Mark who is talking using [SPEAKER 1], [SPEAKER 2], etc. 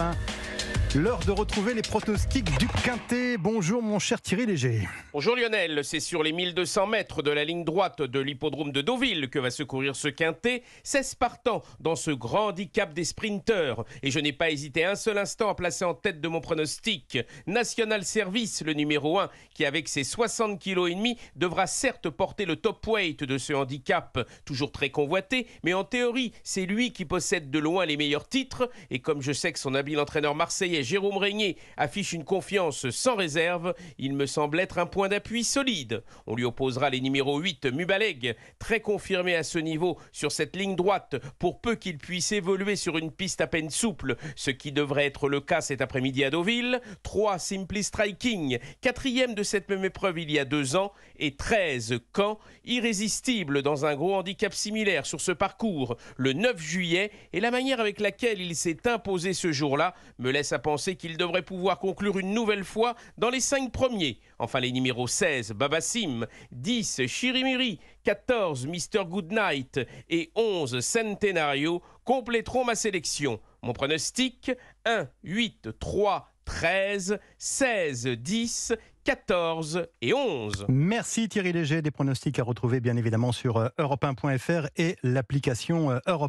[SPEAKER 1] tá L'heure de retrouver les pronostics du Quintet. Bonjour mon cher Thierry Léger. Bonjour Lionel, c'est sur les 1200 mètres de la ligne droite de l'hippodrome de Deauville que va se courir ce Quintet. 16 partants dans ce grand handicap des sprinteurs. Et je n'ai pas hésité un seul instant à placer en tête de mon pronostic National Service, le numéro 1, qui avec ses 60 kg et demi devra certes porter le top weight de ce handicap, toujours très convoité, mais en théorie, c'est lui qui possède de loin les meilleurs titres. Et comme je sais que son habile entraîneur marseillais Jérôme Régnier, affiche une confiance sans réserve. Il me semble être un point d'appui solide. On lui opposera les numéros 8, Mubaleg, très confirmé à ce niveau sur cette ligne droite, pour peu qu'il puisse évoluer sur une piste à peine souple, ce qui devrait être le cas cet après-midi à Deauville. 3, Simply Striking, quatrième de cette même épreuve il y a deux ans. Et 13, Caen, irrésistible dans un gros handicap similaire sur ce parcours le 9 juillet. Et la manière avec laquelle il s'est imposé ce jour-là me laisse à qu'il devrait pouvoir conclure une nouvelle fois dans les cinq premiers. Enfin, les numéros 16, Babassim, 10, Chirimiri, 14, Mr. Goodnight et 11, Centenario compléteront ma sélection. Mon pronostic 1, 8, 3, 13, 16, 10, 14 et 11. Merci Thierry Léger. Des pronostics à retrouver bien évidemment sur euh, europe1.fr et l'application euh, Europe.